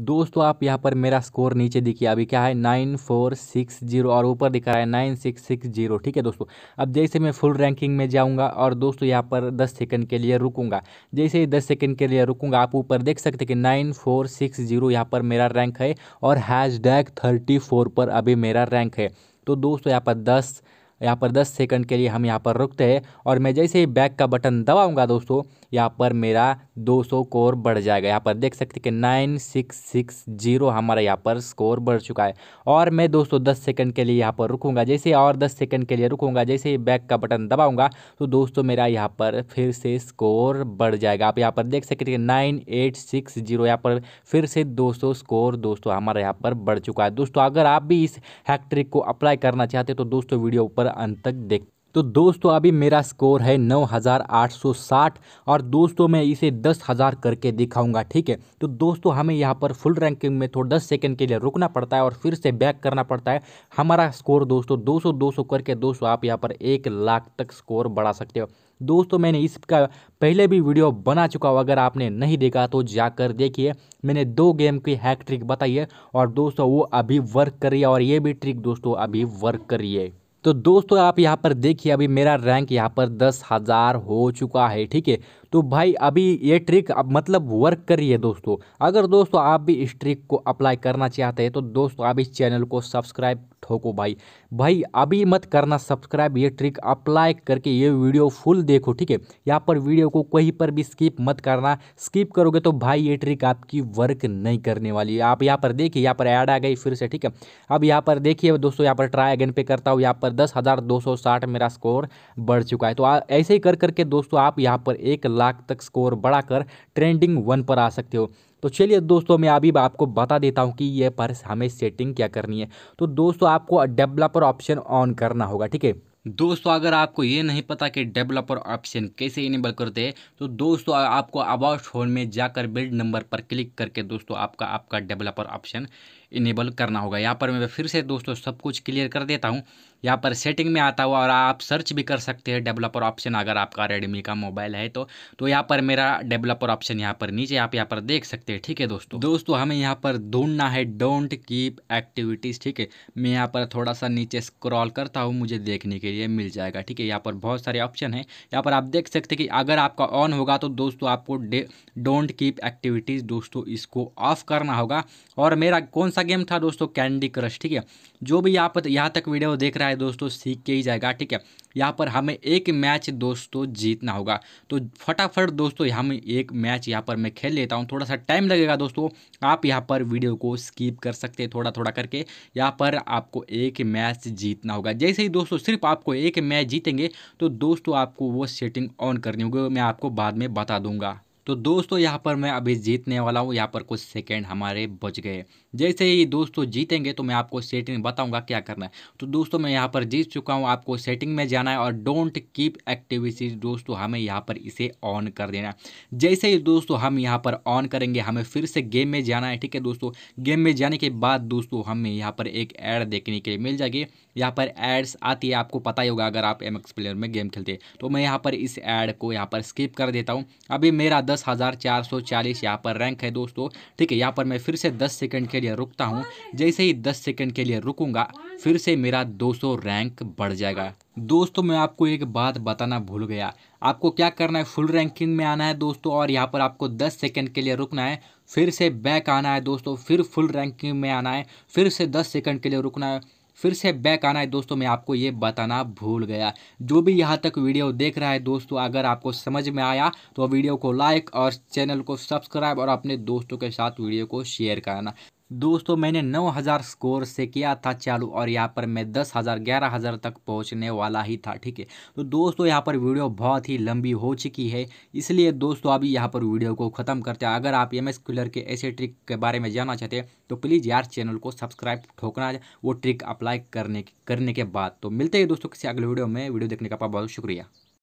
दोस्तों आप यहाँ पर मेरा स्कोर नीचे दिखिए अभी क्या है नाइन फोर सिक्स जीरो और ऊपर दिखा रहा है नाइन सिक्स सिक्स जीरो ठीक है दोस्तों अब जैसे मैं फुल रैंकिंग में जाऊँगा और दोस्तों यहाँ पर दस सेकंड के लिए रुकूंगा जैसे ही दस सेकंड के लिए रुकूंगा आप ऊपर देख सकते कि नाइन फोर सिक्स जीरो यहाँ पर मेरा रैंक है और हैशडैग थर्टी फोर पर अभी मेरा रैंक है तो दोस्तों यहाँ पर दस यहाँ पर दस सेकंड के लिए हम यहाँ पर रुकते हैं और मैं जैसे ही बैक का बटन दबाऊँगा दोस्तों यहाँ पर मेरा 200 कोर बढ़ जाएगा यहाँ पर देख सकते कि नाइन सिक्स सिक्स जीरो हमारा यहाँ पर स्कोर बढ़ चुका है और मैं दोस्तों दस सेकंड के लिए यहाँ पर रुकूँगा जैसे और दस सेकंड के लिए रुकूँगा जैसे ही बैक का बटन दबाऊँगा तो दोस्तों मेरा यहाँ पर फिर से स्कोर बढ़ जाएगा आप यहाँ पर देख सकते हैं नाइन एट सिक्स जीरो यहाँ पर फिर से सौ स्कोर दोस्तों हमारा यहाँ पर बढ़ चुका है दोस्तों अगर आप भी इस हैक्ट्रिक को अप्लाई करना चाहते तो दोस्तों वीडियो ऊपर अंत तक देख तो दोस्तों अभी मेरा स्कोर है 9860 और दोस्तों मैं इसे 10000 करके दिखाऊंगा ठीक है तो दोस्तों हमें यहाँ पर फुल रैंकिंग में थोड़ा 10 सेकंड के लिए रुकना पड़ता है और फिर से बैक करना पड़ता है हमारा स्कोर दोस्तों 200 200 करके दोस्तों आप यहाँ पर एक लाख तक स्कोर बढ़ा सकते हो दोस्तों मैंने इसका पहले भी वीडियो बना चुका हूँ अगर आपने नहीं देखा तो जाकर देखिए मैंने दो गेम की हैक ट्रिक बताई है और दोस्तों वो अभी वर्क करिए और ये भी ट्रिक दोस्तों अभी वर्क करिए तो दोस्तों आप यहाँ पर देखिए अभी मेरा रैंक यहाँ पर दस हज़ार हो चुका है ठीक है तो भाई अभी ये ट्रिक अब मतलब वर्क कर रही है दोस्तों अगर दोस्तों आप भी इस ट्रिक को अप्लाई करना चाहते हैं तो दोस्तों आप इस चैनल को सब्सक्राइब ठोको भाई भाई अभी मत करना सब्सक्राइब ये ट्रिक अप्लाई करके ये वीडियो फुल देखो ठीक है यहाँ पर वीडियो को कहीं पर भी स्किप मत करना स्किप करोगे तो भाई ये ट्रिक आपकी वर्क नहीं करने वाली है आप यहाँ पर देखिए यहाँ पर ऐड आ गई फिर से ठीक है अब यहाँ पर देखिए दोस्तों यहाँ पर ट्राई अगेन पे करता हूँ यहाँ पर दस मेरा स्कोर बढ़ चुका है तो ऐसे ही कर करके दोस्तों आप यहाँ पर एक लाख तक स्कोर बढ़ाकर ट्रेंडिंग वन पर आ सकते हो तो चलिए दोस्तों मैं अभी आपको बता देता हूँ कि ये पर हमें सेटिंग क्या करनी है तो दोस्तों आपको डेवलपर ऑप्शन ऑन करना होगा ठीक है दोस्तों अगर आपको ये नहीं पता कि डेवलपर ऑप्शन कैसे इनेबल करते हैं तो दोस्तों आपको अबाउट फोन में जाकर बिल्ड नंबर पर क्लिक करके दोस्तों आपका आपका डेवलपर ऑप्शन इनेबल करना होगा यहाँ पर मैं फिर से दोस्तों सब कुछ क्लियर कर देता हूँ यहाँ पर सेटिंग में आता हुआ और आप सर्च भी कर सकते हैं डेवलपर ऑप्शन अगर आपका रेडमी का मोबाइल है तो तो यहाँ पर मेरा डेवलपर ऑप्शन यहाँ पर नीचे आप यहाँ पर देख सकते हैं ठीक है दोस्तों दोस्तों हमें यहाँ पर ढूंढना है डोंट कीप एक्टिविटीज़ ठीक है मैं यहाँ पर थोड़ा सा नीचे स्क्रॉल करता हूँ मुझे देखने के लिए मिल जाएगा ठीक है यहाँ पर बहुत सारे ऑप्शन हैं यहाँ पर आप देख सकते हैं कि अगर आपका ऑन होगा तो दोस्तों आपको डोंट कीप एक्टिविटीज़ दोस्तों इसको ऑफ करना होगा और मेरा कौन सा सा गेम था दोस्तों कैंडी क्रश ठीक है जो भी यहाँ पर यहाँ तक वीडियो देख रहा है दोस्तों सीख के ही जाएगा ठीक है यहाँ पर हमें एक मैच दोस्तों जीतना होगा तो फटाफट दोस्तों हम एक मैच यहाँ पर मैं खेल लेता हूँ थोड़ा सा टाइम लगेगा दोस्तों आप यहाँ पर वीडियो को स्कीप कर सकते हैं थोड़ा थोड़ा करके यहाँ पर आपको एक मैच जीतना होगा जैसे ही दोस्तों सिर्फ आपको एक मैच जीतेंगे तो दोस्तों आपको वो सेटिंग ऑन करनी होगी मैं आपको बाद में बता दूंगा तो दोस्तों यहाँ पर मैं अभी जीतने वाला हूँ यहाँ पर कुछ सेकेंड हमारे बच गए जैसे ही दोस्तों जीतेंगे तो मैं आपको सेटिंग बताऊँगा क्या करना है तो दोस्तों मैं यहाँ पर जीत चुका हूँ आपको सेटिंग में जाना है और डोंट कीप एक्टिविटीज दोस्तों हमें यहाँ पर इसे ऑन कर देना है जैसे ही दोस्तों हम यहाँ पर ऑन करेंगे हमें फिर से गेम में जाना है ठीक है दोस्तों गेम में जाने के बाद दोस्तों हमें यहाँ पर एक ऐड देखने के लिए मिल जाएगी यहाँ पर एड्स आती है आपको पता ही होगा अगर आप एम प्लेयर में गेम खेलते हैं तो मैं यहाँ पर इस एड को यहाँ पर स्किप कर देता हूँ अभी मेरा दस हज़ार चार सौ चालीस यहाँ पर रैंक है दोस्तों ठीक है यहाँ पर मैं फिर से दस सेकंड के लिए रुकता हूँ जैसे ही दस सेकंड के लिए रुकूंगा फिर से मेरा दो सौ रैंक बढ़ जाएगा दोस्तों मैं आपको एक बात बताना भूल गया आपको क्या करना है फुल रैंकिंग में आना है दोस्तों और यहाँ पर आपको दस सेकेंड के लिए रुकना है फिर से बैक आना है दोस्तों फिर फुल रैंकिंग में आना है फिर से दस सेकेंड के लिए रुकना है फिर से बैक आना है दोस्तों मैं आपको ये बताना भूल गया जो भी यहाँ तक वीडियो देख रहा है दोस्तों अगर आपको समझ में आया तो वीडियो को लाइक और चैनल को सब्सक्राइब और अपने दोस्तों के साथ वीडियो को शेयर करना दोस्तों मैंने 9000 स्कोर से किया था चालू और यहाँ पर मैं 10000 11000 तक पहुँचने वाला ही था ठीक है तो दोस्तों यहाँ पर वीडियो बहुत ही लंबी हो चुकी है इसलिए दोस्तों अभी यहाँ पर वीडियो को ख़त्म करते हैं अगर आप एम एस कूलर के ऐसे ट्रिक के बारे में जानना चाहते हैं तो प्लीज़ यार चैनल को सब्सक्राइब ठोकना वो ट्रिक अप्लाई करने करने के बाद तो मिलते हैं दोस्तों किसी अगले वीडियो में वीडियो देखने का बहुत शुक्रिया